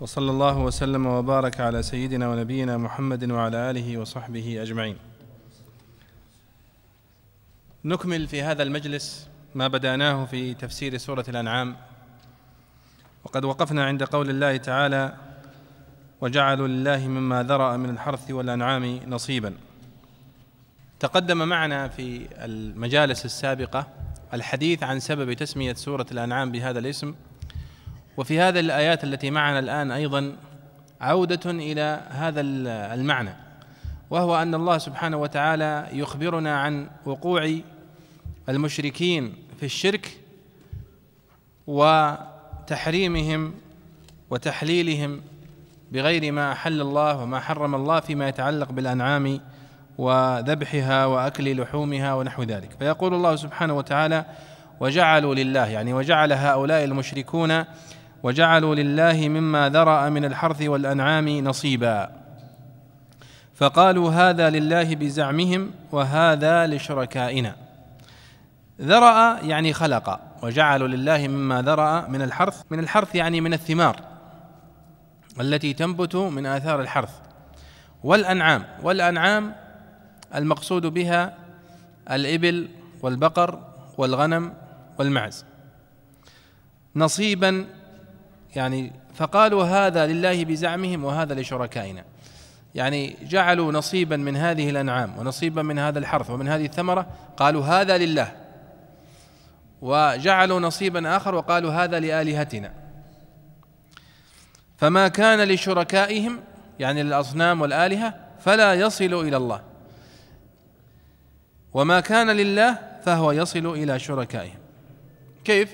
وصلى الله وسلم وبارك على سيدنا ونبينا محمد وعلى اله وصحبه اجمعين. نكمل في هذا المجلس ما بداناه في تفسير سوره الانعام وقد وقفنا عند قول الله تعالى وجعلوا لله مما ذرا من الحرث والانعام نصيبا. تقدم معنا في المجالس السابقه الحديث عن سبب تسميه سوره الانعام بهذا الاسم وفي هذه الآيات التي معنا الآن أيضا عودة إلى هذا المعنى وهو أن الله سبحانه وتعالى يخبرنا عن وقوع المشركين في الشرك وتحريمهم وتحليلهم بغير ما أحل الله وما حرم الله فيما يتعلق بالأنعام وذبحها وأكل لحومها ونحو ذلك فيقول الله سبحانه وتعالى وجعلوا لله يعني وجعل هؤلاء المشركون وجعلوا لله مما ذرأ من الحرث والأنعام نصيبا فقالوا هذا لله بزعمهم وهذا لشركائنا ذرأ يعني خلق وجعلوا لله مما ذرأ من الحرث من الحرث يعني من الثمار التي تنبت من آثار الحرث والأنعام والأنعام المقصود بها الإبل والبقر والغنم والمعز نصيبا يعني فقالوا هذا لله بزعمهم وهذا لشركائنا يعني جعلوا نصيبا من هذه الانعام ونصيبا من هذا الحرث ومن هذه الثمره قالوا هذا لله وجعلوا نصيبا اخر وقالوا هذا لالهتنا فما كان لشركائهم يعني الاصنام والالهه فلا يصل الى الله وما كان لله فهو يصل الى شركائهم كيف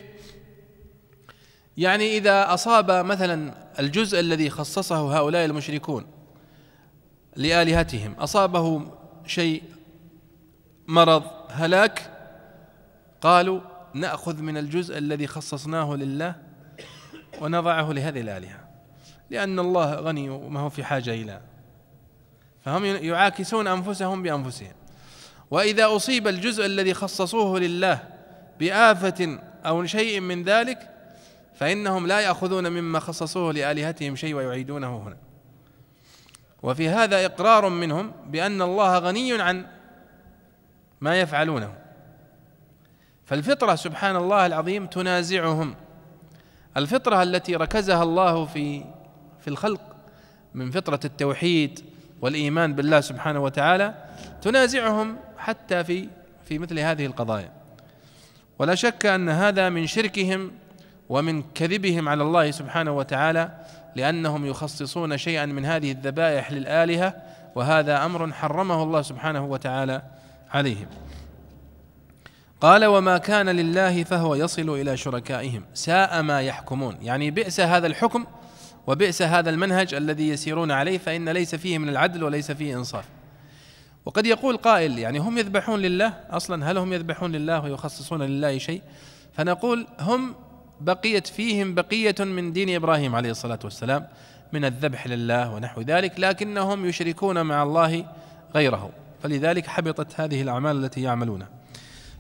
يعني إذا أصاب مثلا الجزء الذي خصصه هؤلاء المشركون لآلهتهم أصابه شيء مرض هلاك قالوا نأخذ من الجزء الذي خصصناه لله ونضعه لهذه الآلهة لأن الله غني وما هو في حاجة إلى فهم يعاكسون أنفسهم بأنفسهم وإذا أصيب الجزء الذي خصصوه لله بآفة أو شيء من ذلك فإنهم لا يأخذون مما خصصوه لآلهتهم شيء ويعيدونه هنا وفي هذا إقرار منهم بأن الله غني عن ما يفعلونه فالفطرة سبحان الله العظيم تنازعهم الفطرة التي ركزها الله في في الخلق من فطرة التوحيد والإيمان بالله سبحانه وتعالى تنازعهم حتى في في مثل هذه القضايا ولا شك أن هذا من شركهم ومن كذبهم على الله سبحانه وتعالى لانهم يخصصون شيئا من هذه الذبائح للالهه وهذا امر حرمه الله سبحانه وتعالى عليهم قال وما كان لله فهو يصل الى شركائهم ساء ما يحكمون يعني بئس هذا الحكم وبئس هذا المنهج الذي يسيرون عليه فان ليس فيه من العدل وليس فيه انصاف وقد يقول قائل يعني هم يذبحون لله اصلا هل هم يذبحون لله ويخصصون لله شيء فنقول هم بقيت فيهم بقية من دين إبراهيم عليه الصلاة والسلام من الذبح لله ونحو ذلك لكنهم يشركون مع الله غيره فلذلك حبطت هذه الأعمال التي يعملونها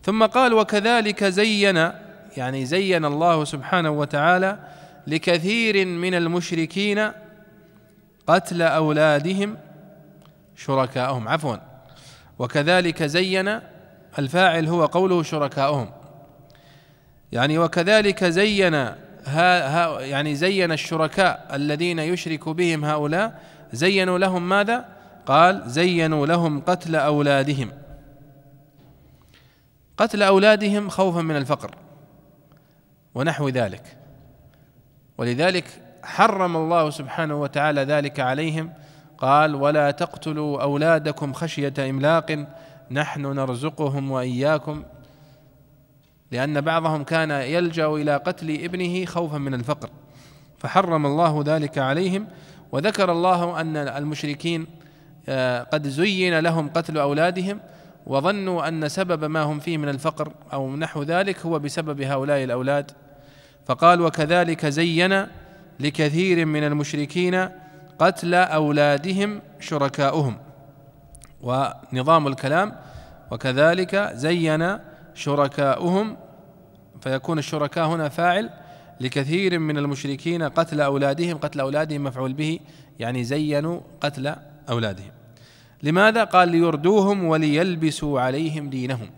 ثم قال وكذلك زين يعني زين الله سبحانه وتعالى لكثير من المشركين قتل أولادهم شركاءهم عفوا وكذلك زين الفاعل هو قوله شركاءهم يعني وكذلك زين ها ها يعني زين الشركاء الذين يشرك بهم هؤلاء زينوا لهم ماذا؟ قال زينوا لهم قتل اولادهم قتل اولادهم خوفا من الفقر ونحو ذلك ولذلك حرم الله سبحانه وتعالى ذلك عليهم قال ولا تقتلوا اولادكم خشيه املاق نحن نرزقهم واياكم لأن بعضهم كان يلجأ إلى قتل ابنه خوفا من الفقر فحرم الله ذلك عليهم وذكر الله أن المشركين آه، قد زين لهم قتل أولادهم وظنوا أن سبب ما هم فيه من الفقر أو نحو ذلك هو بسبب هؤلاء الأولاد فقال وكذلك زين لكثير من المشركين قتل أولادهم شركاؤهم ونظام الكلام وكذلك زين شركاؤهم فيكون الشركاء هنا فاعل لكثير من المشركين قتل أولادهم قتل أولادهم مفعول به يعني زينوا قتل أولادهم لماذا قال ليردوهم وليلبسوا عليهم دينهم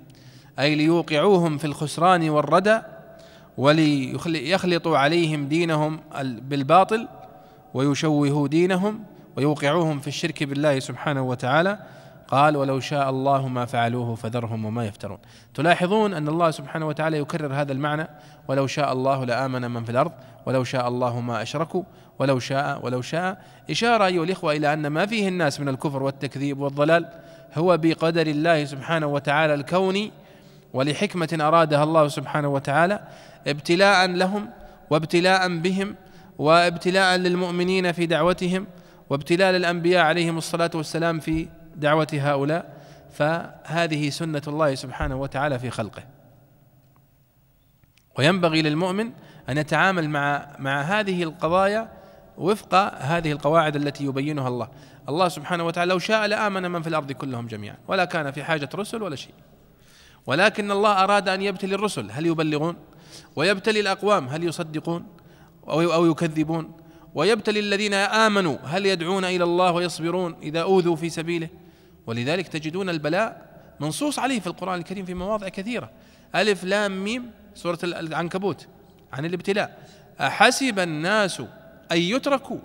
أي ليوقعوهم في الخسران والردى وليخلطوا عليهم دينهم بالباطل ويشوهوا دينهم ويوقعوهم في الشرك بالله سبحانه وتعالى قال ولو شاء الله ما فعلوه فذرهم وما يفترون تلاحظون أن الله سبحانه وتعالى يكرر هذا المعنى ولو شاء الله لآمن من في الأرض ولو شاء الله ما أشركوا ولو شاء ولو شاء إشارة أيها الإخوة إلى أن ما فيه الناس من الكفر والتكذيب والضلال هو بقدر الله سبحانه وتعالى الكوني ولحكمة أرادها الله سبحانه وتعالى ابتلاء لهم وابتلاء بهم وابتلاء للمؤمنين في دعوتهم وابتلاء للأنبياء عليهم الصلاة والسلام في دعوة هؤلاء فهذه سنة الله سبحانه وتعالى في خلقه وينبغي للمؤمن أن يتعامل مع مع هذه القضايا وفق هذه القواعد التي يبينها الله الله سبحانه وتعالى لو شاء لآمن من في الأرض كلهم جميعا ولا كان في حاجة رسل ولا شيء ولكن الله أراد أن يبتلي الرسل هل يبلغون ويبتلي الأقوام هل يصدقون أو يكذبون ويبتلي الذين آمنوا هل يدعون إلى الله ويصبرون إذا أوذوا في سبيله ولذلك تجدون البلاء منصوص عليه في القرآن الكريم في مواضع كثيرة ألف لام ميم سورة العنكبوت عن الابتلاء أحسب الناس أن يتركوا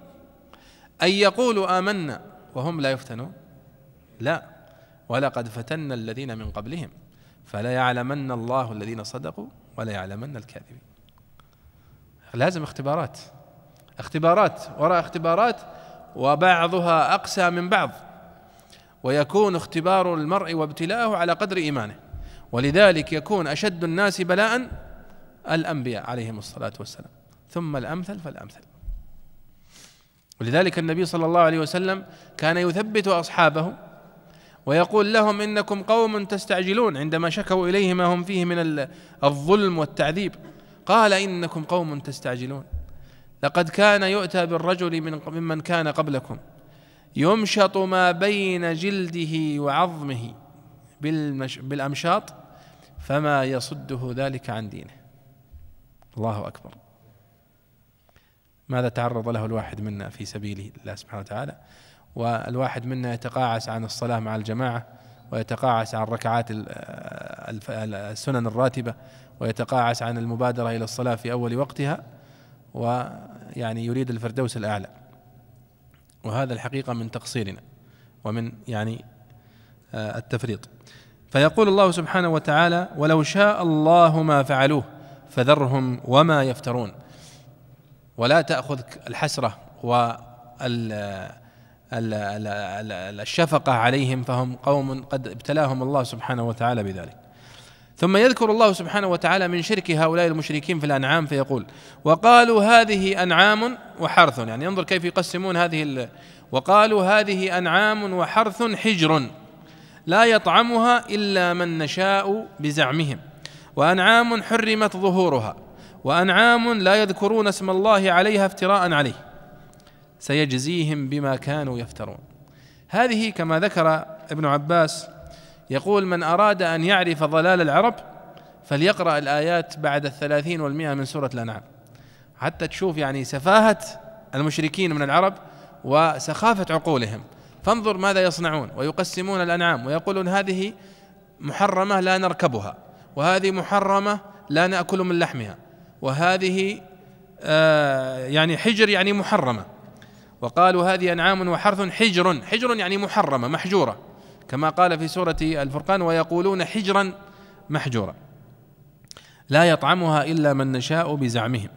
أن يقولوا آمنا وهم لا يفتنون لا ولقد فتنا الذين من قبلهم فلا يعلمن الله الذين صدقوا ولا يعلمن الكاذبين لازم اختبارات اختبارات وراء اختبارات وبعضها أقسى من بعض ويكون اختبار المرء وابتلاءه على قدر ايمانه ولذلك يكون اشد الناس بلاء الانبياء عليهم الصلاه والسلام ثم الامثل فالامثل ولذلك النبي صلى الله عليه وسلم كان يثبت اصحابه ويقول لهم انكم قوم تستعجلون عندما شكوا اليه ما هم فيه من الظلم والتعذيب قال انكم قوم تستعجلون لقد كان يؤتى بالرجل من ممن كان قبلكم يمشط ما بين جلده وعظمه بالأمشاط فما يصده ذلك عن دينه الله أكبر ماذا تعرض له الواحد منا في سبيل الله سبحانه وتعالى والواحد منا يتقاعس عن الصلاة مع الجماعة ويتقاعس عن ركعات السنن الراتبة ويتقاعس عن المبادرة إلى الصلاة في أول وقتها ويعني يريد الفردوس الأعلى وهذا الحقيقة من تقصيرنا ومن يعني آه، التفريط فيقول الله سبحانه وتعالى ولو شاء الله ما فعلوه فذرهم وما يفترون ولا تأخذك الحسرة والشفقة عليهم فهم قوم قد ابتلاهم الله سبحانه وتعالى بذلك ثم يذكر الله سبحانه وتعالى من شرك هؤلاء المشركين في الأنعام فيقول وقالوا هذه أنعام وحرث يعني انظر كيف يقسمون هذه ال... وقالوا هذه أنعام وحرث حجر لا يطعمها إلا من نشاء بزعمهم وأنعام حرمت ظهورها وأنعام لا يذكرون اسم الله عليها افتراء عليه سيجزيهم بما كانوا يفترون هذه كما ذكر ابن عباس يقول من أراد أن يعرف ضلال العرب فليقرأ الآيات بعد الثلاثين والمئة من سورة الأنعام حتى تشوف يعني سفاهة المشركين من العرب وسخافة عقولهم فانظر ماذا يصنعون ويقسمون الأنعام ويقولون هذه محرمة لا نركبها وهذه محرمة لا نأكل من لحمها وهذه آه، يعني حجر يعني محرمة وقالوا هذه أنعام وحرث حجر حجر يعني محرمة محجورة كما قال في سورة الفرقان ويقولون حجرا محجورا لا يطعمها إلا من نشاء بزعمهم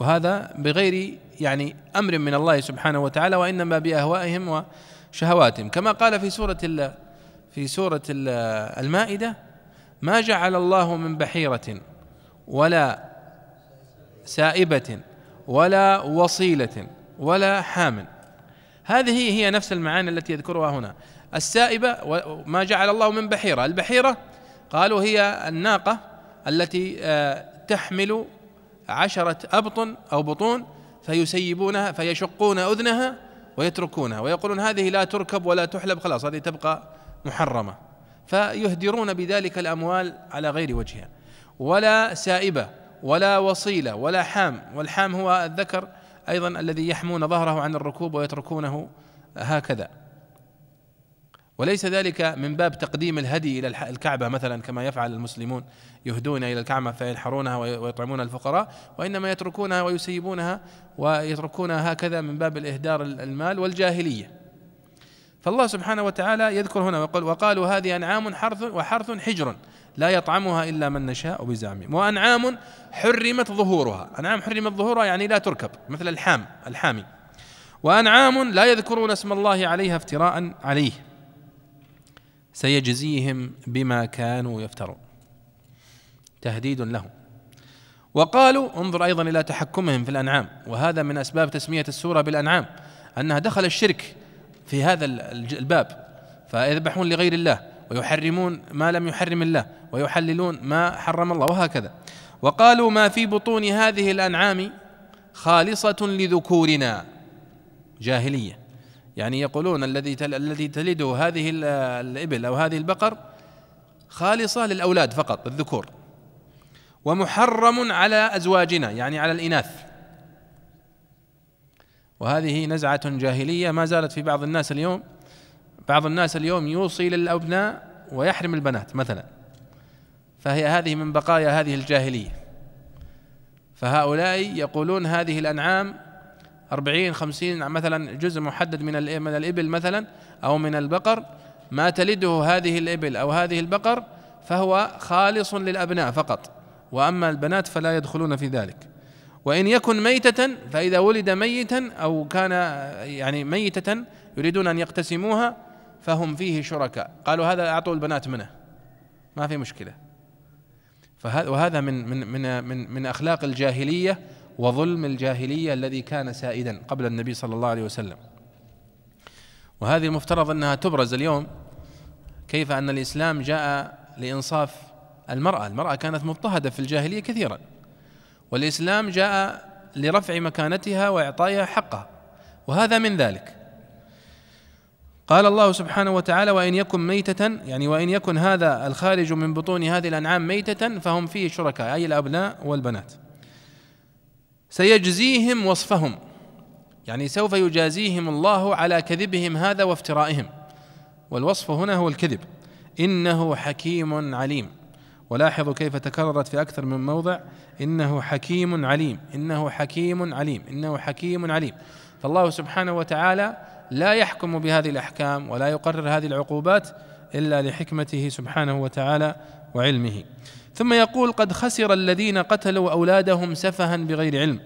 وهذا بغير يعني أمر من الله سبحانه وتعالى وإنما بأهوائهم وشهواتهم كما قال في سورة في سورة المائدة ما جعل الله من بحيرة ولا سائبة ولا وصيلة ولا حام هذه هي نفس المعاني التي يذكرها هنا السائبة وما جعل الله من بحيرة البحيرة قالوا هي الناقة التي آه، تحمل عشرة أبطن أو بطون فيسيبونها فيشقون أذنها ويتركونها ويقولون هذه لا تركب ولا تحلب خلاص هذه تبقى محرمة فيهدرون بذلك الأموال على غير وجهها ولا سائبة ولا وصيلة ولا حام والحام هو الذكر أيضا الذي يحمون ظهره عن الركوب ويتركونه هكذا وليس ذلك من باب تقديم الهدي الى الكعبه مثلا كما يفعل المسلمون يهدون الى الكعبه فينحرونها ويطعمون الفقراء وانما يتركونها ويسيبونها ويتركونها هكذا من باب الاهدار المال والجاهليه. فالله سبحانه وتعالى يذكر هنا ويقول وقالوا هذه انعام حرث وحرث حجر لا يطعمها الا من نشاء بزعمهم وانعام حرمت ظهورها، انعام حرمت ظهورها يعني لا تركب مثل الحام الحامي. وانعام لا يذكرون اسم الله عليها افتراء عليه سيجزيهم بما كانوا يفترون تهديد لهم وقالوا انظر ايضا الى تحكمهم في الانعام وهذا من اسباب تسميه السوره بالانعام انها دخل الشرك في هذا الباب فيذبحون لغير الله ويحرمون ما لم يحرم الله ويحللون ما حرم الله وهكذا وقالوا ما في بطون هذه الانعام خالصه لذكورنا جاهليه يعني يقولون الذي الذي تلده هذه الإبل أو هذه البقر خالصة للأولاد فقط الذكور ومحرم على أزواجنا يعني على الإناث وهذه نزعة جاهلية ما زالت في بعض الناس اليوم بعض الناس اليوم يوصي للأبناء ويحرم البنات مثلا فهي هذه من بقايا هذه الجاهلية فهؤلاء يقولون هذه الأنعام 40 50 مثلا جزء محدد من من الإبل مثلا أو من البقر ما تلده هذه الإبل أو هذه البقر فهو خالص للأبناء فقط وأما البنات فلا يدخلون في ذلك وإن يكن ميتة فإذا ولد ميتا أو كان يعني ميتة يريدون أن يقتسموها فهم فيه شركاء قالوا هذا أعطوا البنات منه ما في مشكلة فهذا وهذا من من من من, من أخلاق الجاهلية وظلم الجاهلية الذي كان سائدا قبل النبي صلى الله عليه وسلم وهذه المفترض أنها تبرز اليوم كيف أن الإسلام جاء لإنصاف المرأة المرأة كانت مضطهدة في الجاهلية كثيرا والإسلام جاء لرفع مكانتها وإعطائها حقها وهذا من ذلك قال الله سبحانه وتعالى وإن يكن ميتة يعني وإن يكن هذا الخارج من بطون هذه الأنعام ميتة فهم فيه شركاء أي الأبناء والبنات سيجزيهم وصفهم يعني سوف يجازيهم الله على كذبهم هذا وافترائهم والوصف هنا هو الكذب انه حكيم عليم ولاحظوا كيف تكررت في اكثر من موضع انه حكيم عليم انه حكيم عليم انه حكيم عليم فالله سبحانه وتعالى لا يحكم بهذه الاحكام ولا يقرر هذه العقوبات الا لحكمته سبحانه وتعالى وعلمه ثم يقول قد خسر الذين قتلوا اولادهم سفها بغير علم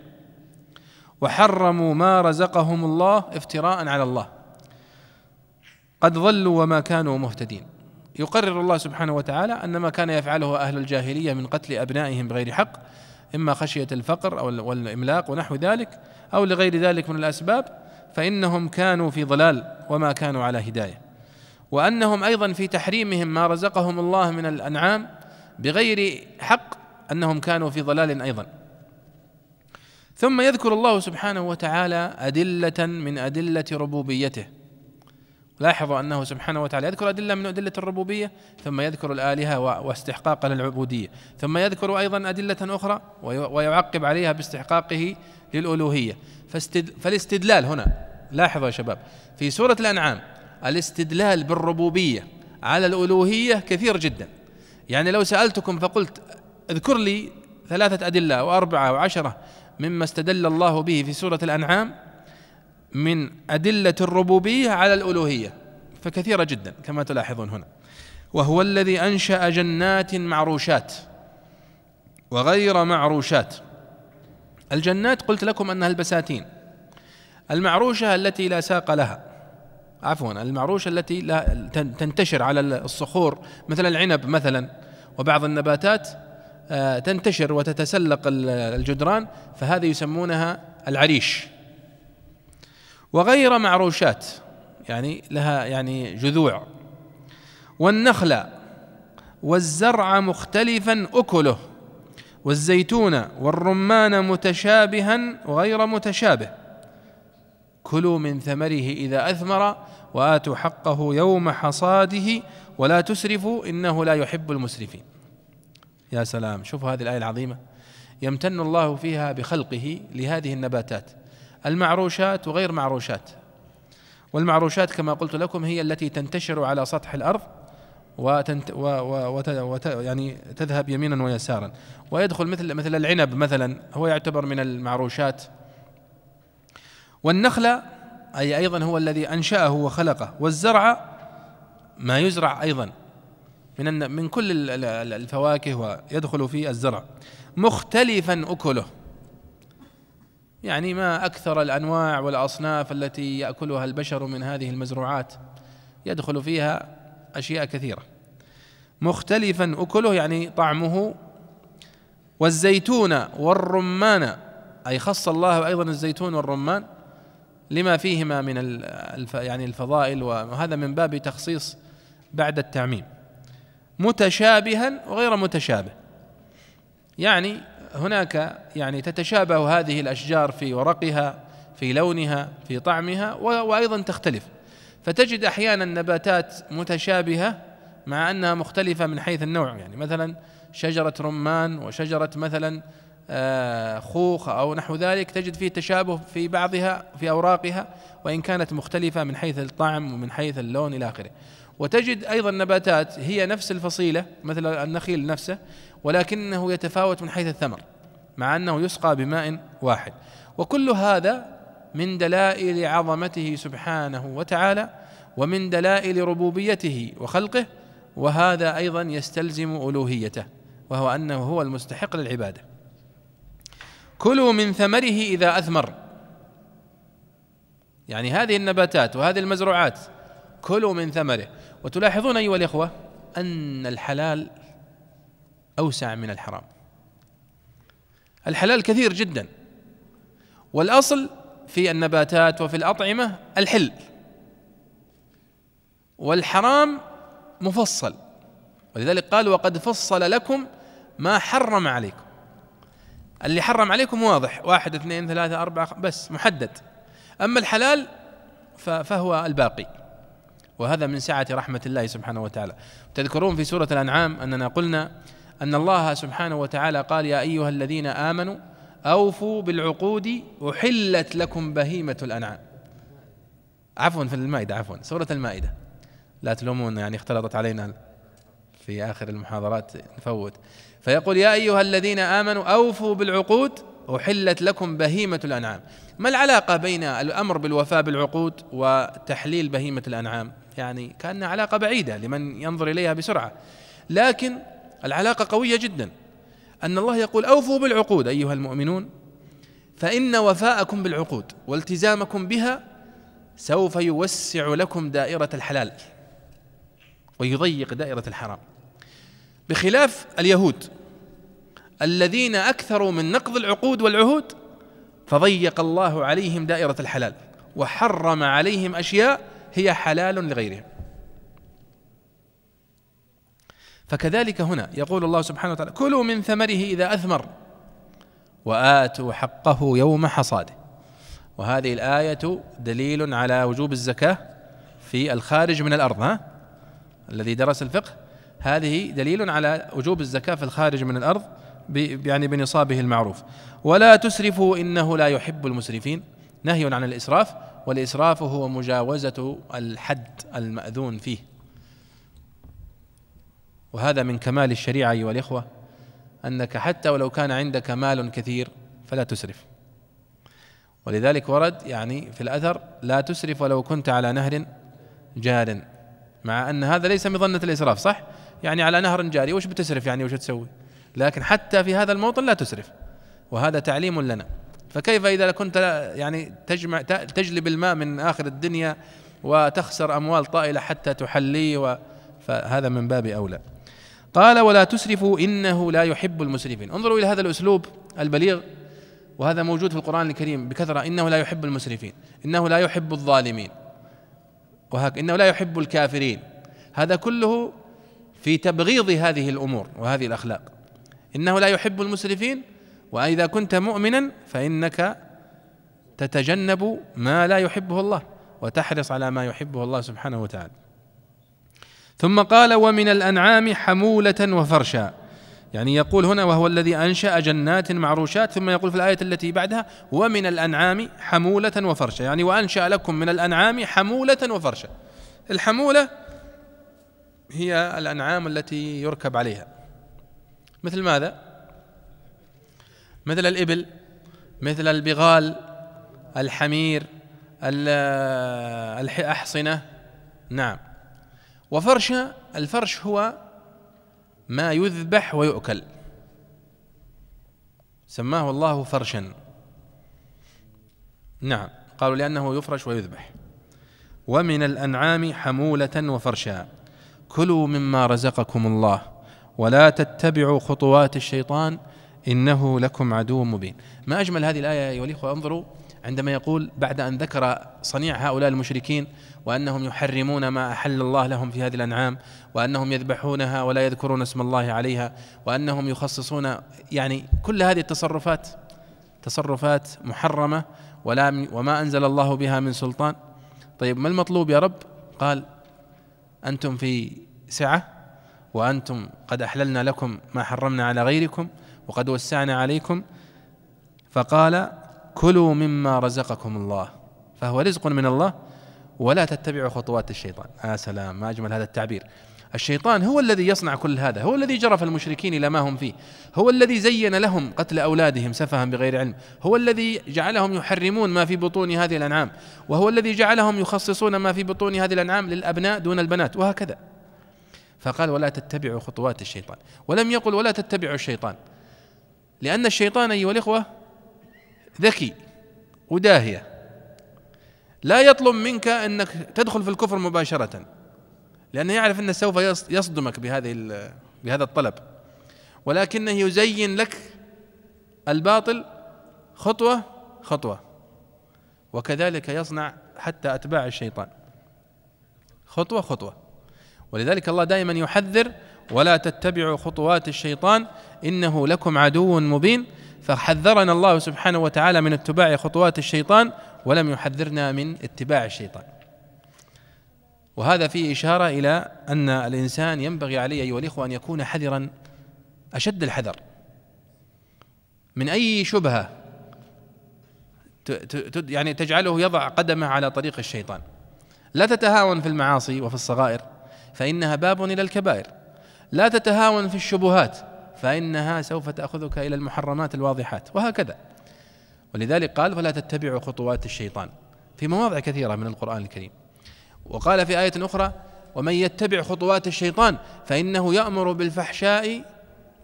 وحرموا ما رزقهم الله افتراء على الله قد ضلوا وما كانوا مهتدين يقرر الله سبحانه وتعالى ان ما كان يفعله اهل الجاهليه من قتل ابنائهم بغير حق اما خشيه الفقر او الاملاق ونحو ذلك او لغير ذلك من الاسباب فانهم كانوا في ضلال وما كانوا على هدايه وانهم ايضا في تحريمهم ما رزقهم الله من الانعام بغير حق انهم كانوا في ضلال ايضا ثم يذكر الله سبحانه وتعالى ادله من ادله ربوبيته لاحظوا انه سبحانه وتعالى يذكر ادله من ادله الربوبيه ثم يذكر الالهه واستحقاق للعبوديه ثم يذكر ايضا ادله اخرى ويعقب عليها باستحقاقه للالوهيه فالاستدلال هنا لاحظوا يا شباب في سوره الانعام الاستدلال بالربوبيه على الالوهيه كثير جدا يعني لو سألتكم فقلت اذكر لي ثلاثة أدلة وأربعة وعشرة مما استدل الله به في سورة الأنعام من أدلة الربوبية على الألوهية فكثيرة جدا كما تلاحظون هنا وهو الذي أنشأ جنات معروشات وغير معروشات الجنات قلت لكم أنها البساتين المعروشة التي لا ساق لها عفوا المعروشة التي لا تنتشر على الصخور مثل العنب مثلا وبعض النباتات آه، تنتشر وتتسلق الجدران فهذه يسمونها العريش وغير معروشات يعني لها يعني جذوع والنخل والزرع مختلفا أكله والزيتون والرمان متشابها وغير متشابه كلوا من ثمره إذا أثمر وآتوا حقه يوم حصاده ولا تسرفوا إنه لا يحب المسرفين يا سلام شوفوا هذه الآية العظيمة يمتن الله فيها بخلقه لهذه النباتات المعروشات وغير معروشات والمعروشات كما قلت لكم هي التي تنتشر على سطح الأرض وتنت و و وت وت يعني تذهب يمينا ويسارا ويدخل مثل مثل العنب مثلا هو يعتبر من المعروشات والنخل أي أيضا هو الذي أنشأه وخلقه والزرع ما يزرع أيضا من من كل الفواكه ويدخل في الزرع مختلفا أكله يعني ما أكثر الأنواع والأصناف التي يأكلها البشر من هذه المزروعات يدخل فيها أشياء كثيرة مختلفا أكله يعني طعمه والزيتون والرمان أي خص الله أيضا الزيتون والرمان لما فيهما من يعني الفضائل وهذا من باب تخصيص بعد التعميم متشابها وغير متشابه يعني هناك يعني تتشابه هذه الاشجار في ورقها في لونها في طعمها وايضا تختلف فتجد احيانا نباتات متشابهه مع انها مختلفه من حيث النوع يعني مثلا شجره رمان وشجره مثلا آه، خوخ او نحو ذلك تجد فيه تشابه في بعضها في اوراقها وان كانت مختلفه من حيث الطعم ومن حيث اللون الى اخره وتجد أيضا نباتات هي نفس الفصيلة مثل النخيل نفسه ولكنه يتفاوت من حيث الثمر مع أنه يسقى بماء واحد وكل هذا من دلائل عظمته سبحانه وتعالى ومن دلائل ربوبيته وخلقه وهذا أيضا يستلزم ألوهيته وهو أنه هو المستحق للعبادة كلوا من ثمره إذا أثمر يعني هذه النباتات وهذه المزروعات كلوا من ثمره وتلاحظون أيها الإخوة أن الحلال أوسع من الحرام الحلال كثير جدا والأصل في النباتات وفي الأطعمة الحل والحرام مفصل ولذلك قال وقد فصل لكم ما حرم عليكم اللي حرم عليكم واضح واحد اثنين ثلاثة أربعة بس محدد أما الحلال فهو الباقي وهذا من سعة رحمة الله سبحانه وتعالى تذكرون في سورة الأنعام أننا قلنا أن الله سبحانه وتعالى قال يا أيها الذين آمنوا أوفوا بالعقود أحلت لكم بهيمة الأنعام عفوا في المائدة عفوا سورة المائدة لا تلومون يعني اختلطت علينا في آخر المحاضرات نفوت فيقول يا أيها الذين آمنوا أوفوا بالعقود أحلت لكم بهيمة الأنعام ما العلاقة بين الأمر بالوفاء بالعقود وتحليل بهيمة الأنعام يعني كأنها علاقة بعيدة لمن ينظر إليها بسرعة لكن العلاقة قوية جدا أن الله يقول أوفوا بالعقود أيها المؤمنون فإن وفاءكم بالعقود والتزامكم بها سوف يوسع لكم دائرة الحلال ويضيق دائرة الحرام بخلاف اليهود الذين أكثروا من نقض العقود والعهود فضيق الله عليهم دائرة الحلال وحرم عليهم أشياء هي حلال لغيرهم فكذلك هنا يقول الله سبحانه وتعالى كلوا من ثمره إذا أثمر وآتوا حقه يوم حصاده وهذه الآية دليل على وجوب الزكاة في الخارج من الأرض ها؟ الذي درس الفقه هذه دليل على وجوب الزكاة في الخارج من الأرض يعني بنصابه المعروف ولا تسرفوا إنه لا يحب المسرفين نهي عن الإسراف والإسراف هو مجاوزة الحد المأذون فيه وهذا من كمال الشريعة أيها الإخوة أنك حتى ولو كان عندك مال كثير فلا تسرف ولذلك ورد يعني في الأثر لا تسرف ولو كنت على نهر جار مع أن هذا ليس مظنة الإسراف صح؟ يعني على نهر جاري وش بتسرف يعني وش تسوي؟ لكن حتى في هذا الموطن لا تسرف وهذا تعليم لنا فكيف إذا كنت يعني تجمع تجلب الماء من آخر الدنيا وتخسر أموال طائلة حتى تحلي و فهذا من باب أولى قال ولا تسرفوا إنه لا يحب المسرفين انظروا إلى هذا الأسلوب البليغ وهذا موجود في القرآن الكريم بكثرة إنه لا يحب المسرفين إنه لا يحب الظالمين وهك إنه لا يحب الكافرين هذا كله في تبغيض هذه الأمور وهذه الأخلاق إنه لا يحب المسرفين واذا كنت مؤمنا فانك تتجنب ما لا يحبه الله وتحرص على ما يحبه الله سبحانه وتعالى ثم قال ومن الانعام حموله وفرشا يعني يقول هنا وهو الذي انشا جنات معروشات ثم يقول في الايه التي بعدها ومن الانعام حموله وفرشا يعني وانشا لكم من الانعام حموله وفرشا الحموله هي الانعام التي يركب عليها مثل ماذا مثل الإبل مثل البغال الحمير الأحصنة نعم وفرش الفرش هو ما يذبح ويؤكل سماه الله فرشا نعم قالوا لأنه يفرش ويذبح ومن الأنعام حمولة وفرشا كلوا مما رزقكم الله ولا تتبعوا خطوات الشيطان إنه لكم عدو مبين ما أجمل هذه الآية أيها الإخوة انظروا عندما يقول بعد أن ذكر صنيع هؤلاء المشركين وأنهم يحرمون ما أحل الله لهم في هذه الأنعام وأنهم يذبحونها ولا يذكرون اسم الله عليها وأنهم يخصصون يعني كل هذه التصرفات تصرفات محرمة ولا وما أنزل الله بها من سلطان طيب ما المطلوب يا رب قال أنتم في سعة وأنتم قد أحللنا لكم ما حرمنا على غيركم وقد وسعنا عليكم فقال كلوا مما رزقكم الله فهو رزق من الله ولا تتبعوا خطوات الشيطان يا آه سلام ما أجمل هذا التعبير الشيطان هو الذي يصنع كل هذا هو الذي جرف المشركين إلى ما هم فيه هو الذي زين لهم قتل أولادهم سفها بغير علم هو الذي جعلهم يحرمون ما في بطون هذه الأنعام وهو الذي جعلهم يخصصون ما في بطون هذه الأنعام للأبناء دون البنات وهكذا فقال ولا تتبعوا خطوات الشيطان ولم يقل ولا تتبعوا الشيطان لأن الشيطان أيها الإخوة ذكي وداهية لا يطلب منك أنك تدخل في الكفر مباشرة لأنه يعرف أنه سوف يصدمك بهذه بهذا الطلب ولكنه يزين لك الباطل خطوة خطوة وكذلك يصنع حتى أتباع الشيطان خطوة خطوة ولذلك الله دائما يحذر ولا تتبعوا خطوات الشيطان انه لكم عدو مبين فحذرنا الله سبحانه وتعالى من اتباع خطوات الشيطان ولم يحذرنا من اتباع الشيطان وهذا فيه اشاره الى ان الانسان ينبغي عليه ايها الاخوه ان يكون حذرا اشد الحذر من اي شبهه يعني تجعله يضع قدمه على طريق الشيطان لا تتهاون في المعاصي وفي الصغائر فانها باب الى الكبائر لا تتهاون في الشبهات فإنها سوف تأخذك إلى المحرمات الواضحات وهكذا ولذلك قال ولا تتبعوا خطوات الشيطان في مواضع كثيرة من القرآن الكريم وقال في آية أخرى ومن يتبع خطوات الشيطان فإنه يأمر بالفحشاء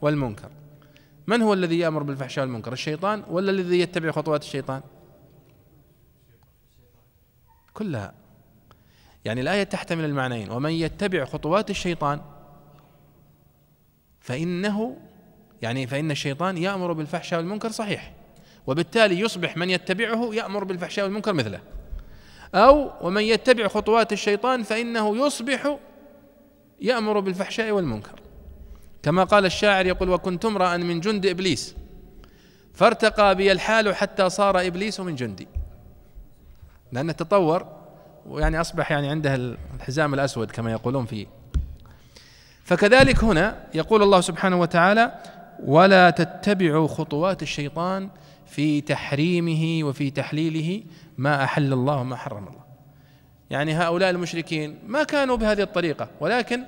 والمنكر من هو الذي يأمر بالفحشاء والمنكر الشيطان ولا الذي يتبع خطوات الشيطان كلها يعني الآية تحتمل المعنيين ومن يتبع خطوات الشيطان فإنه يعني فإن الشيطان يأمر بالفحشاء والمنكر صحيح وبالتالي يصبح من يتبعه يأمر بالفحشاء والمنكر مثله أو ومن يتبع خطوات الشيطان فإنه يصبح يأمر بالفحشاء والمنكر كما قال الشاعر يقول وكنت امرأ من جند إبليس فارتقى بي الحال حتى صار إبليس من جندي لأنه تطور ويعني أصبح يعني عنده الحزام الأسود كما يقولون في فكذلك هنا يقول الله سبحانه وتعالى ولا تتبعوا خطوات الشيطان في تحريمه وفي تحليله ما احل الله وما حرم الله يعني هؤلاء المشركين ما كانوا بهذه الطريقه ولكن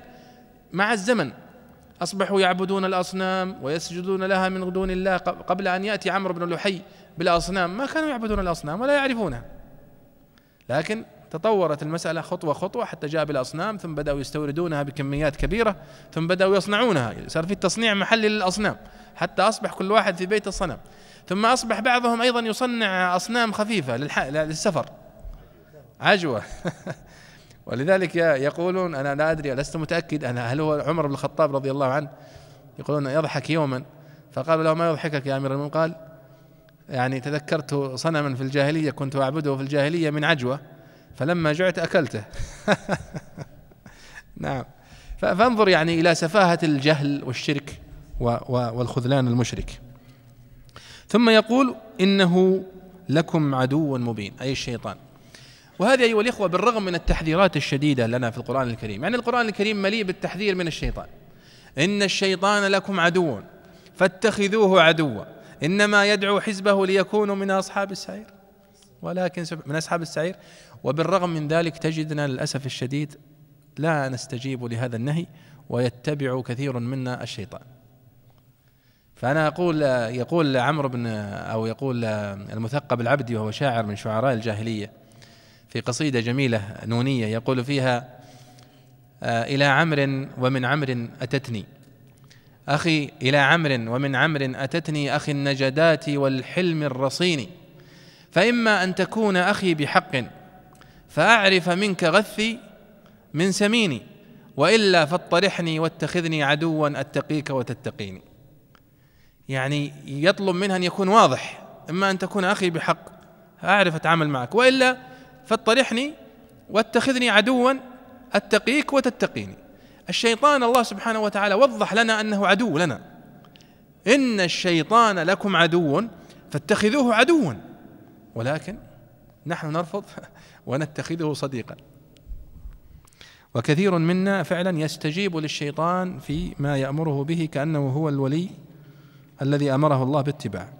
مع الزمن اصبحوا يعبدون الاصنام ويسجدون لها من دون الله قبل ان ياتي عمرو بن لحي بالاصنام ما كانوا يعبدون الاصنام ولا يعرفونها لكن تطورت المسألة خطوة خطوة حتى جاء بالأصنام ثم بدأوا يستوردونها بكميات كبيرة ثم بدأوا يصنعونها صار في تصنيع محلي للأصنام حتى أصبح كل واحد في بيت الصنم ثم أصبح بعضهم أيضا يصنع أصنام خفيفة للسفر عجوة ولذلك يقولون أنا لا أدري لست متأكد أنا هل هو عمر بن الخطاب رضي الله عنه يقولون يضحك يوما فقال له ما يضحكك يا أمير المؤمنين قال يعني تذكرت صنما في الجاهلية كنت أعبده في الجاهلية من عجوة فلما جعت أكلته نعم فانظر يعني إلى سفاهة الجهل والشرك والخذلان المشرك ثم يقول إنه لكم عدو مبين أي الشيطان وهذه أيها الإخوة بالرغم من التحذيرات الشديدة لنا في القرآن الكريم يعني القرآن الكريم مليء بالتحذير من الشيطان إن الشيطان لكم عدو فاتخذوه عدوا إنما يدعو حزبه ليكونوا من أصحاب السعير ولكن من أصحاب السعير وبالرغم من ذلك تجدنا للأسف الشديد لا نستجيب لهذا النهي ويتبع كثير منا الشيطان فأنا أقول يقول عمرو بن أو يقول المثقب العبدي وهو شاعر من شعراء الجاهلية في قصيدة جميلة نونية يقول فيها آه، إلى عمر ومن عمر أتتني أخي إلى عمر ومن عمر أتتني أخي النجدات والحلم الرصين فإما أن تكون أخي بحق فأعرف منك غثي من سميني وإلا فاطرحني واتخذني عدوا أتقيك وتتقيني يعني يطلب منها أن يكون واضح إما أن تكون أخي بحق أعرف أتعامل معك وإلا فاطرحني واتخذني عدوا أتقيك وتتقيني الشيطان الله سبحانه وتعالى وضح لنا أنه عدو لنا إن الشيطان لكم عدو فاتخذوه عدوا ولكن نحن نرفض ونتخذه صديقا وكثير منا فعلا يستجيب للشيطان في ما يأمره به كأنه هو الولي الذي أمره الله باتباعه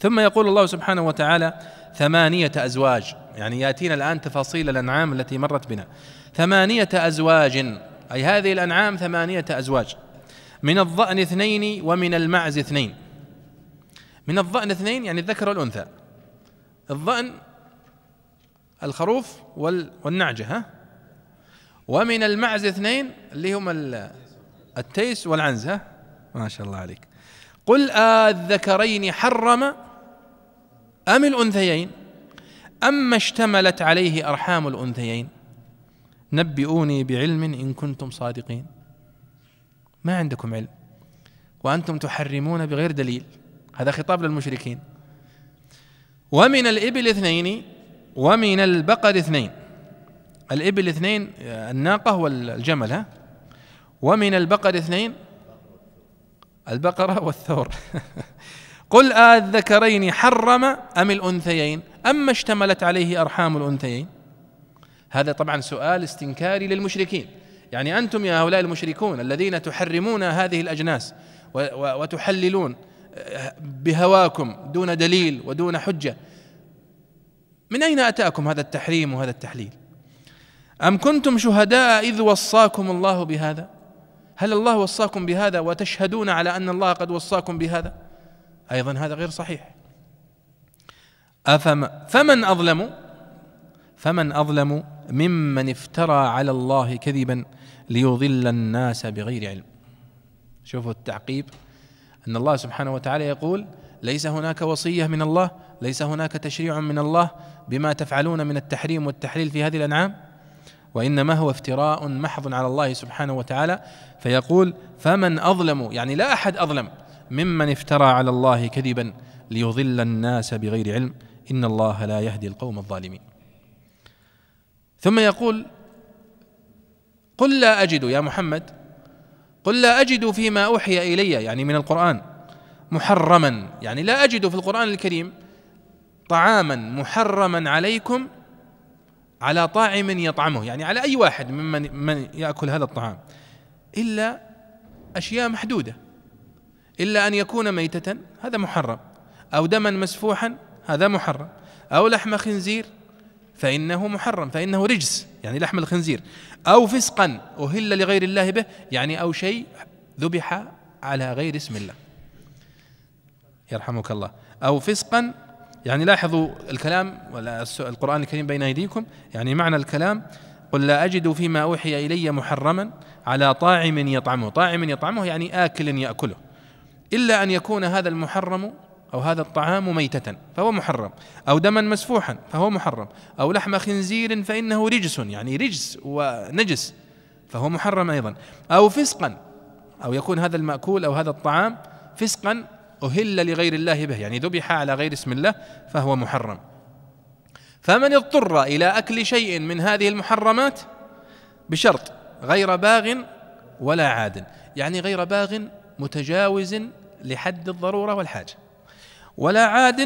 ثم يقول الله سبحانه وتعالى ثمانية أزواج يعني يأتينا الآن تفاصيل الأنعام التي مرت بنا ثمانية أزواج أي هذه الأنعام ثمانية أزواج من الضأن اثنين ومن المعز اثنين من الضأن اثنين يعني الذكر والأنثى الظأن الخروف والنعجة ها ومن المعز اثنين اللي هما التيس والعنز ها ما شاء الله عليك قل الذكرين حرم أم الأنثيين أما اشتملت عليه أرحام الأنثيين نبئوني بعلم إن كنتم صادقين ما عندكم علم وأنتم تحرمون بغير دليل هذا خطاب للمشركين ومن الإبل اثنين ومن البقر اثنين الإبل اثنين الناقة والجمل ها ومن البقر اثنين البقرة والثور قل آذكرين حرم أم الأنثيين أما اشتملت عليه أرحام الأنثيين هذا طبعا سؤال استنكاري للمشركين يعني أنتم يا هؤلاء المشركون الذين تحرمون هذه الأجناس وتحللون بهواكم دون دليل ودون حجه من اين اتاكم هذا التحريم وهذا التحليل ام كنتم شهداء اذ وصاكم الله بهذا هل الله وصاكم بهذا وتشهدون على ان الله قد وصاكم بهذا ايضا هذا غير صحيح أفما فمن أظلم فمن أظلم ممن افترى على الله كذبا ليضل الناس بغير علم شوفوا التعقيب أن الله سبحانه وتعالى يقول ليس هناك وصية من الله ليس هناك تشريع من الله بما تفعلون من التحريم والتحليل في هذه الأنعام وإنما هو افتراء محض على الله سبحانه وتعالى فيقول فمن أظلم يعني لا أحد أظلم ممن افترى على الله كذبا ليضل الناس بغير علم إن الله لا يهدي القوم الظالمين ثم يقول قل لا أجد يا محمد قل لا أجد فيما أوحي إلي يعني من القرآن محرما يعني لا أجد في القرآن الكريم طعاما محرما عليكم على طاعم يطعمه يعني على أي واحد ممن من يأكل هذا الطعام إلا أشياء محدودة إلا أن يكون ميتة هذا محرم أو دما مسفوحا هذا محرم أو لحم خنزير فإنه محرم فإنه رجس يعني لحم الخنزير أو فسقا أهل لغير الله به يعني أو شيء ذبح على غير اسم الله يرحمك الله أو فسقا يعني لاحظوا الكلام ولا القرآن الكريم بين أيديكم يعني معنى الكلام قل لا أجد فيما أوحي إلي محرما على طاعم يطعمه طاعم يطعمه يعني آكل يأكله إلا أن يكون هذا المحرم أو هذا الطعام ميتة فهو محرم أو دما مسفوحا فهو محرم أو لحم خنزير فإنه رجس يعني رجس ونجس فهو محرم أيضا أو فسقا أو يكون هذا المأكول أو هذا الطعام فسقا أهل لغير الله به يعني ذبح على غير اسم الله فهو محرم فمن اضطر إلى أكل شيء من هذه المحرمات بشرط غير باغ ولا عاد يعني غير باغ متجاوز لحد الضرورة والحاجة ولا عاد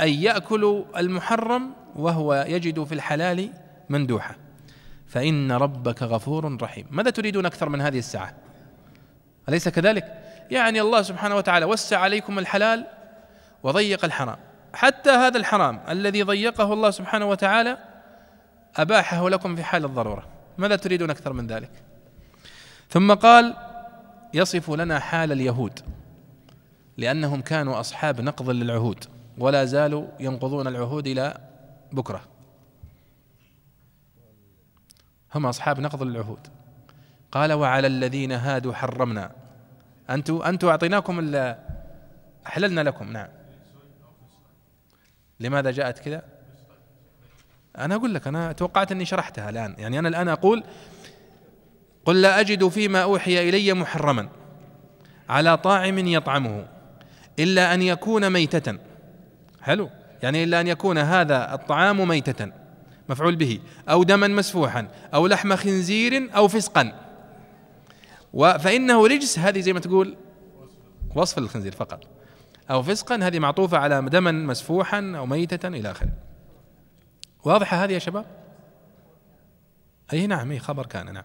أن يأكل المحرم وهو يجد في الحلال مندوحة فإن ربك غفور رحيم ماذا تريدون أكثر من هذه الساعة أليس كذلك يعني الله سبحانه وتعالى وسع عليكم الحلال وضيق الحرام حتى هذا الحرام الذي ضيقه الله سبحانه وتعالى أباحه لكم في حال الضرورة ماذا تريدون أكثر من ذلك ثم قال يصف لنا حال اليهود لأنهم كانوا أصحاب نقض للعهود ولا زالوا ينقضون العهود إلى بكرة هم أصحاب نقض للعهود قال وعلى الذين هادوا حرمنا أنتم أنتم أعطيناكم أحللنا لكم نعم لماذا جاءت كذا أنا أقول لك أنا توقعت أني شرحتها الآن يعني أنا الآن أقول قل لا أجد فيما أوحي إلي محرما على طاعم يطعمه إلا أن يكون ميتة حلو يعني إلا أن يكون هذا الطعام ميتة مفعول به أو دما مسفوحا أو لحم خنزير أو فسقا فإنه رجس هذه زي ما تقول وصف للخنزير فقط أو فسقا هذه معطوفة على دما مسفوحا أو ميتة إلى آخره واضحة هذه يا شباب أي نعم أي خبر كان نعم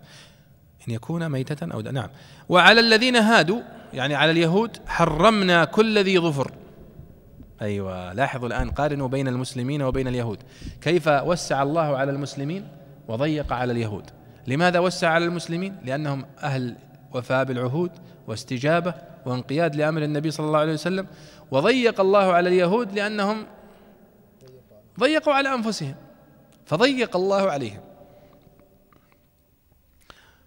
أن يكون ميتة أو نعم وعلى الذين هادوا يعني على اليهود حرمنا كل ذي ظفر أيوة لاحظوا الآن قارنوا بين المسلمين وبين اليهود كيف وسع الله على المسلمين وضيق على اليهود لماذا وسع على المسلمين لأنهم أهل وفاء بالعهود واستجابة وانقياد لأمر النبي صلى الله عليه وسلم وضيق الله على اليهود لأنهم ضيقوا على أنفسهم فضيق الله عليهم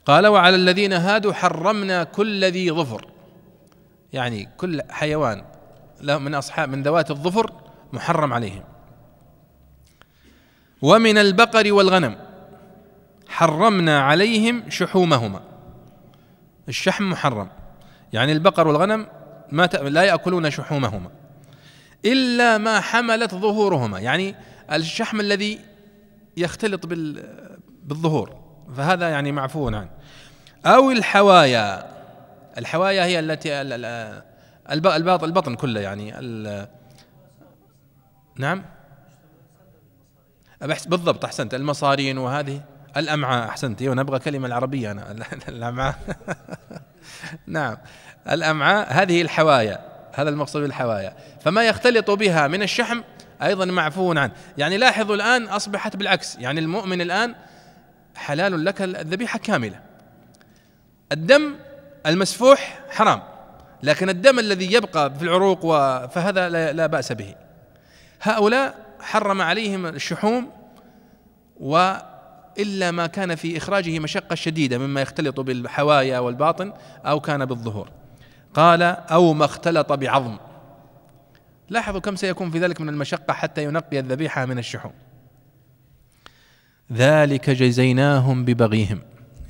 قال وعلى الذين هادوا حرمنا كل ذي ظفر يعني كل حيوان له من أصحاب من ذوات الظفر محرم عليهم ومن البقر والغنم حرمنا عليهم شحومهما الشحم محرم يعني البقر والغنم ما لا يأكلون شحومهما إلا ما حملت ظهورهما يعني الشحم الذي يختلط بالظهور فهذا يعني معفو عنه أو الحوايا الحوايا هي التي الباطن البطن كله يعني نعم بالضبط احسنت المصارين وهذه الامعاء احسنت ايوه نبغى كلمه العربيه انا الامعاء نعم الامعاء هذه الحوايا هذا المقصود بالحوايا فما يختلط بها من الشحم ايضا معفو عنه يعني لاحظوا الان اصبحت بالعكس يعني المؤمن الان حلال لك الذبيحه كامله الدم المسفوح حرام لكن الدم الذي يبقى في العروق فهذا لا بأس به هؤلاء حرم عليهم الشحوم وإلا ما كان في إخراجه مشقة شديدة مما يختلط بالحوايا والباطن أو كان بالظهور قال أو ما اختلط بعظم لاحظوا كم سيكون في ذلك من المشقة حتى ينقي الذبيحة من الشحوم ذلك جزيناهم ببغيهم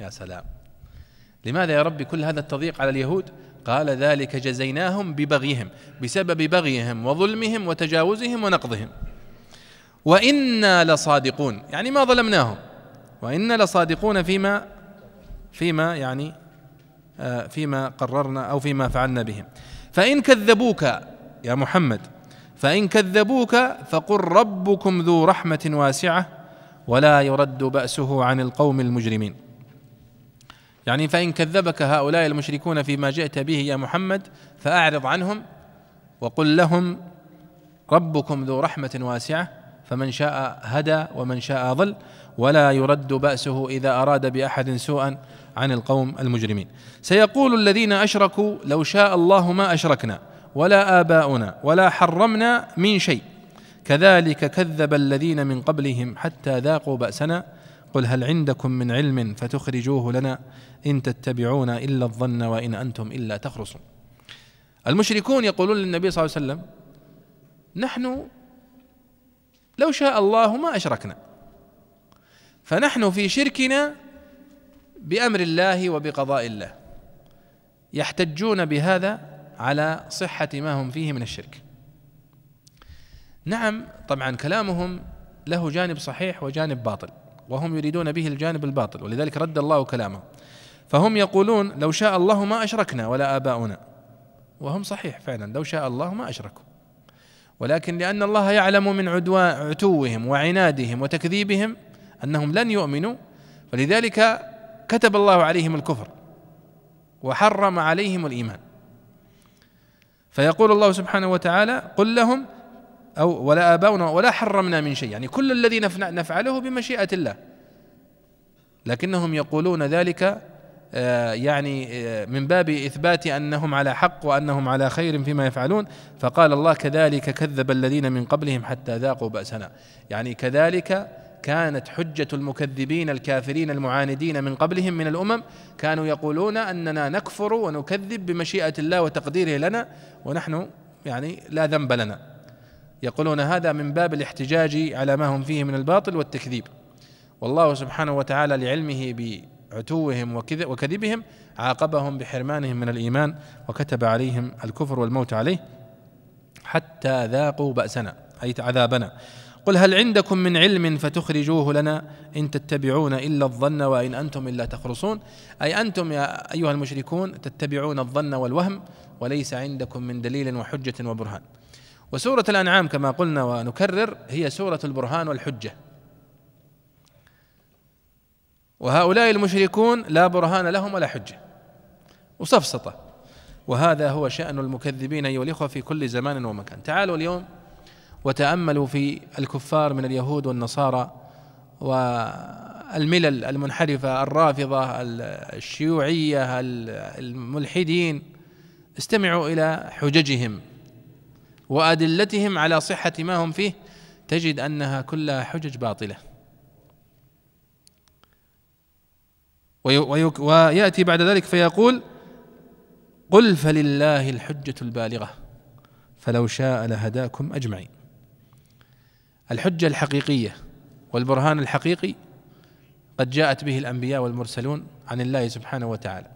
يا سلام لماذا يا ربي كل هذا التضييق على اليهود قال ذلك جزيناهم ببغيهم بسبب بغيهم وظلمهم وتجاوزهم ونقضهم وإنا لصادقون يعني ما ظلمناهم وإنا لصادقون فيما فيما يعني آه، فيما قررنا أو فيما فعلنا بهم فإن كذبوك يا محمد فإن كذبوك فقل ربكم ذو رحمة واسعة ولا يرد بأسه عن القوم المجرمين يعني فإن كذبك هؤلاء المشركون فيما جئت به يا محمد فأعرض عنهم وقل لهم ربكم ذو رحمة واسعة فمن شاء هدى ومن شاء ضل ولا يرد بأسه إذا أراد بأحد سوءا عن القوم المجرمين سيقول الذين أشركوا لو شاء الله ما أشركنا ولا آباؤنا ولا حرمنا من شيء كذلك كذب الذين من قبلهم حتى ذاقوا بأسنا قل هل عندكم من علم فتخرجوه لنا إن تتبعون إلا الظن وإن أنتم إلا تخرصون المشركون يقولون للنبي صلى الله عليه وسلم نحن لو شاء الله ما أشركنا فنحن في شركنا بأمر الله وبقضاء الله يحتجون بهذا على صحة ما هم فيه من الشرك نعم طبعا كلامهم له جانب صحيح وجانب باطل وهم يريدون به الجانب الباطل ولذلك رد الله كلامه فهم يقولون لو شاء الله ما أشركنا ولا آباؤنا وهم صحيح فعلا لو شاء الله ما أشركوا ولكن لأن الله يعلم من عدوان عتوهم وعنادهم وتكذيبهم أنهم لن يؤمنوا فلذلك كتب الله عليهم الكفر وحرم عليهم الإيمان فيقول الله سبحانه وتعالى قل لهم أو ولا آباؤنا ولا حرمنا من شيء يعني كل الذي نفعله بمشيئة الله لكنهم يقولون ذلك آه، يعني آه، من باب إثبات أنهم على حق وأنهم على خير فيما يفعلون فقال الله كذلك كذب الذين من قبلهم حتى ذاقوا بأسنا يعني كذلك كانت حجة المكذبين الكافرين المعاندين من قبلهم من الأمم كانوا يقولون أننا نكفر ونكذب بمشيئة الله وتقديره لنا ونحن يعني لا ذنب لنا يقولون هذا من باب الاحتجاج على ما هم فيه من الباطل والتكذيب والله سبحانه وتعالى لعلمه بعتوهم وكذبهم عاقبهم بحرمانهم من الايمان وكتب عليهم الكفر والموت عليه حتى ذاقوا باسنا اي عذابنا قل هل عندكم من علم فتخرجوه لنا ان تتبعون الا الظن وان انتم الا تخرصون اي انتم يا ايها المشركون تتبعون الظن والوهم وليس عندكم من دليل وحجه وبرهان وسورة الأنعام كما قلنا ونكرر هي سورة البرهان والحجة وهؤلاء المشركون لا برهان لهم ولا حجة وسفسطة وهذا هو شأن المكذبين أيها الإخوة في كل زمان ومكان تعالوا اليوم وتأملوا في الكفار من اليهود والنصارى والملل المنحرفة الرافضة الشيوعية الملحدين استمعوا إلى حججهم وادلتهم على صحه ما هم فيه تجد انها كلها حجج باطله وياتي بعد ذلك فيقول قل فلله الحجه البالغه فلو شاء لهداكم اجمعين الحجه الحقيقيه والبرهان الحقيقي قد جاءت به الانبياء والمرسلون عن الله سبحانه وتعالى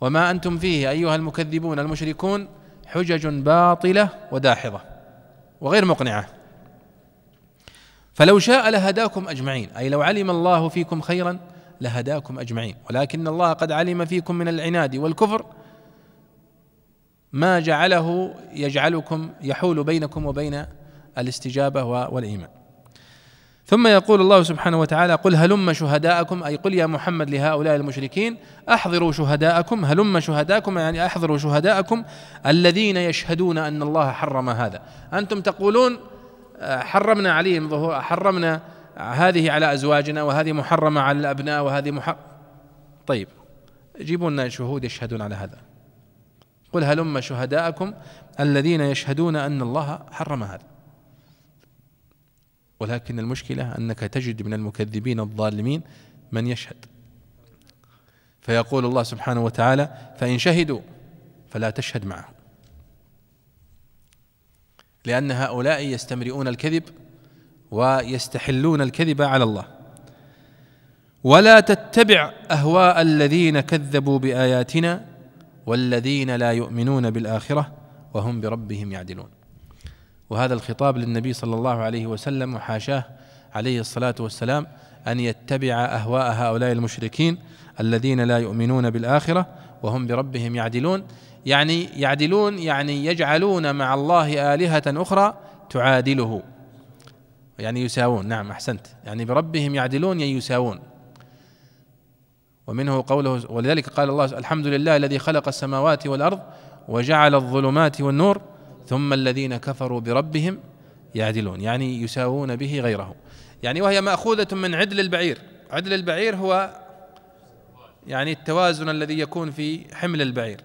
وما انتم فيه ايها المكذبون المشركون حجج باطله وداحضه وغير مقنعه فلو شاء لهداكم اجمعين اي لو علم الله فيكم خيرا لهداكم اجمعين ولكن الله قد علم فيكم من العناد والكفر ما جعله يجعلكم يحول بينكم وبين الاستجابه والايمان ثم يقول الله سبحانه وتعالى قل هلم شهداءكم أي قل يا محمد لهؤلاء المشركين أحضروا شهداءكم هلم شهداءكم يعني أحضروا شهداءكم الذين يشهدون أن الله حرم هذا أنتم تقولون آه، حرمنا عليهم ظهور حرمنا هذه على أزواجنا وهذه محرمة على الأبناء وهذه محرمة طيب جيبوا لنا شهود يشهدون على هذا قل هلم شهداءكم الذين يشهدون أن الله حرم هذا ولكن المشكلة أنك تجد من المكذبين الظالمين من يشهد فيقول الله سبحانه وتعالى فإن شهدوا فلا تشهد معهم لأن هؤلاء يستمرئون الكذب ويستحلون الكذب على الله ولا تتبع أهواء الذين كذبوا بآياتنا والذين لا يؤمنون بالآخرة وهم بربهم يعدلون وهذا الخطاب للنبي صلى الله عليه وسلم وحاشاه عليه الصلاه والسلام ان يتبع اهواء هؤلاء المشركين الذين لا يؤمنون بالاخره وهم بربهم يعدلون يعني يعدلون يعني يجعلون مع الله الهه اخرى تعادله يعني يساوون نعم احسنت يعني بربهم يعدلون يعني يساوون ومنه قوله ولذلك قال الله الحمد لله الذي خلق السماوات والارض وجعل الظلمات والنور ثم الذين كفروا بربهم يعدلون يعني يساوون به غيره يعني وهي ماخوذه من عدل البعير عدل البعير هو يعني التوازن الذي يكون في حمل البعير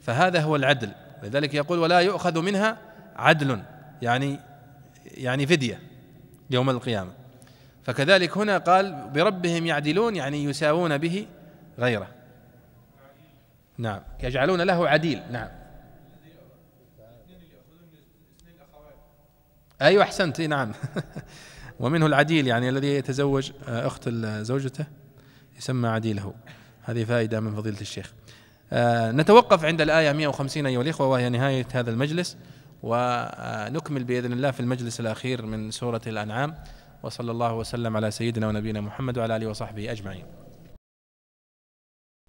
فهذا هو العدل لذلك يقول ولا يؤخذ منها عدل يعني يعني فديه يوم القيامه فكذلك هنا قال بربهم يعدلون يعني يساوون به غيره نعم يجعلون له عديل نعم ايوه احسنت نعم ومنه العديل يعني الذي يتزوج آه، اخت زوجته يسمى عديله هذه فائده من فضيله الشيخ آه، نتوقف عند الايه 150 ايها الاخوه وهي نهايه هذا المجلس ونكمل آه، باذن الله في المجلس الاخير من سوره الانعام وصلى الله وسلم على سيدنا ونبينا محمد وعلى اله وصحبه اجمعين